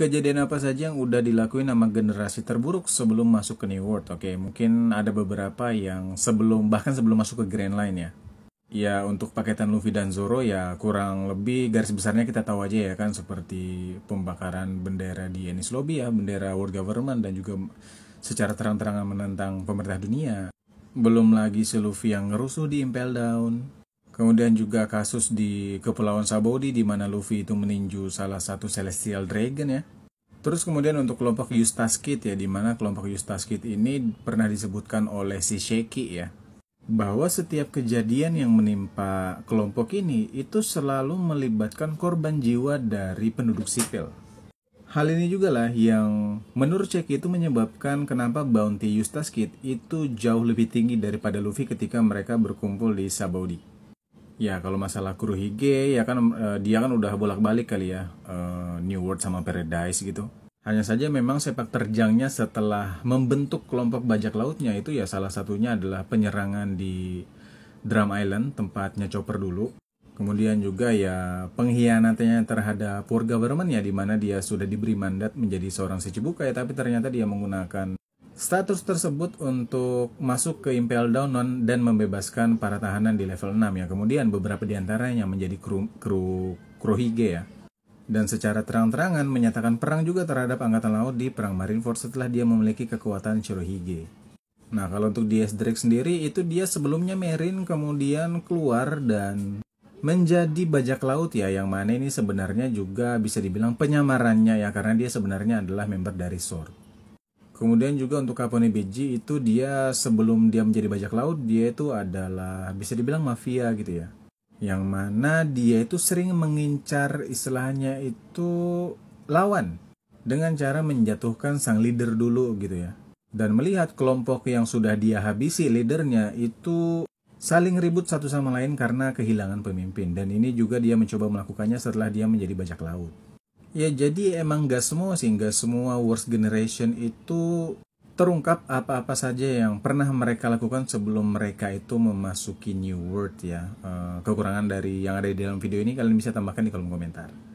kejadian apa saja yang udah dilakuin sama generasi terburuk sebelum masuk ke New World? Oke, okay, mungkin ada beberapa yang sebelum bahkan sebelum masuk ke Grand Line ya. Ya untuk paketan Luffy dan Zoro ya kurang lebih garis besarnya kita tahu aja ya kan seperti pembakaran bendera di Enies Lobby ya, bendera World Government dan juga secara terang-terangan menentang pemerintah dunia. Belum lagi si Luffy yang ngerusuh di Impel Down, Kemudian juga kasus di Kepulauan Sabaudi di mana Luffy itu meninju salah satu Celestial Dragon ya. Terus kemudian untuk kelompok Eustace ya, di mana kelompok Eustace ini pernah disebutkan oleh si Sheki ya, bahwa setiap kejadian yang menimpa kelompok ini itu selalu melibatkan korban jiwa dari penduduk sipil. Hal ini juga lah yang menurut Sheki itu menyebabkan kenapa bounty Eustace itu jauh lebih tinggi daripada Luffy ketika mereka berkumpul di Sabaudi. Ya kalau masalah hige ya kan uh, dia kan udah bolak-balik kali ya uh, New World sama Paradise gitu. Hanya saja memang sepak terjangnya setelah membentuk kelompok bajak lautnya itu ya salah satunya adalah penyerangan di Drum Island tempatnya Chopper dulu. Kemudian juga ya pengkhianatannya terhadap poor government ya di mana dia sudah diberi mandat menjadi seorang ya tapi ternyata dia menggunakan Status tersebut untuk masuk ke Impel Down dan membebaskan para tahanan di level 6 ya. Kemudian beberapa di antaranya menjadi kru, kru Krohige ya. Dan secara terang-terangan menyatakan perang juga terhadap Angkatan Laut di Perang Marineford setelah dia memiliki kekuatan Shirohige. Nah kalau untuk DS Drake sendiri itu dia sebelumnya Merin kemudian keluar dan menjadi bajak laut ya yang mana ini sebenarnya juga bisa dibilang penyamarannya ya karena dia sebenarnya adalah member dari Sword. Kemudian juga untuk Capone Beji itu dia sebelum dia menjadi bajak laut dia itu adalah bisa dibilang mafia gitu ya. Yang mana dia itu sering mengincar istilahnya itu lawan dengan cara menjatuhkan sang leader dulu gitu ya. Dan melihat kelompok yang sudah dia habisi leadernya itu saling ribut satu sama lain karena kehilangan pemimpin dan ini juga dia mencoba melakukannya setelah dia menjadi bajak laut. Ya jadi emang gak semua sih, gak semua worst generation itu terungkap apa-apa saja yang pernah mereka lakukan sebelum mereka itu memasuki new world ya. Eh, kekurangan dari yang ada di dalam video ini kalian bisa tambahkan di kolom komentar.